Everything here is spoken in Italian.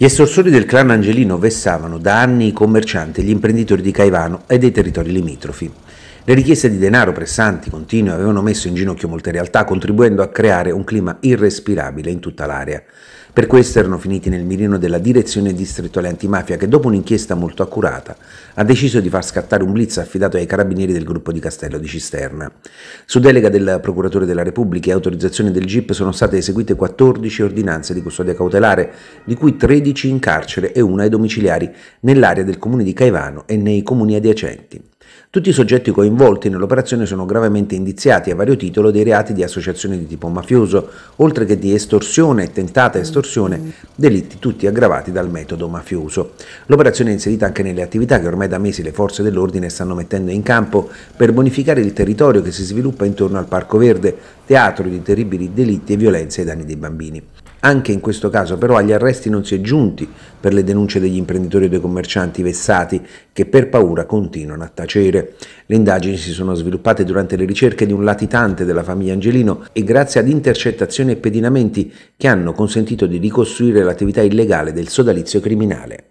Gli estorsori del clan Angelino vessavano da anni i commercianti e gli imprenditori di Caivano e dei territori limitrofi. Le richieste di denaro pressanti, continue, avevano messo in ginocchio molte realtà, contribuendo a creare un clima irrespirabile in tutta l'area. Per questo erano finiti nel mirino della direzione distrettuale antimafia che dopo un'inchiesta molto accurata ha deciso di far scattare un blitz affidato ai carabinieri del gruppo di Castello di Cisterna. Su delega del procuratore della Repubblica e autorizzazione del GIP sono state eseguite 14 ordinanze di custodia cautelare, di cui 13 in carcere e una ai domiciliari nell'area del comune di Caivano e nei comuni adiacenti. Tutti i soggetti coinvolti nell'operazione sono gravemente indiziati a vario titolo dei reati di associazione di tipo mafioso, oltre che di estorsione e tentata estorsione, delitti tutti aggravati dal metodo mafioso. L'operazione è inserita anche nelle attività che ormai da mesi le forze dell'ordine stanno mettendo in campo per bonificare il territorio che si sviluppa intorno al Parco Verde, teatro di terribili delitti e violenze ai danni dei bambini. Anche in questo caso però agli arresti non si è giunti per le denunce degli imprenditori e dei commercianti vessati che per paura continuano a tacere. Le indagini si sono sviluppate durante le ricerche di un latitante della famiglia Angelino e grazie ad intercettazioni e pedinamenti che hanno consentito di ricostruire l'attività illegale del sodalizio criminale.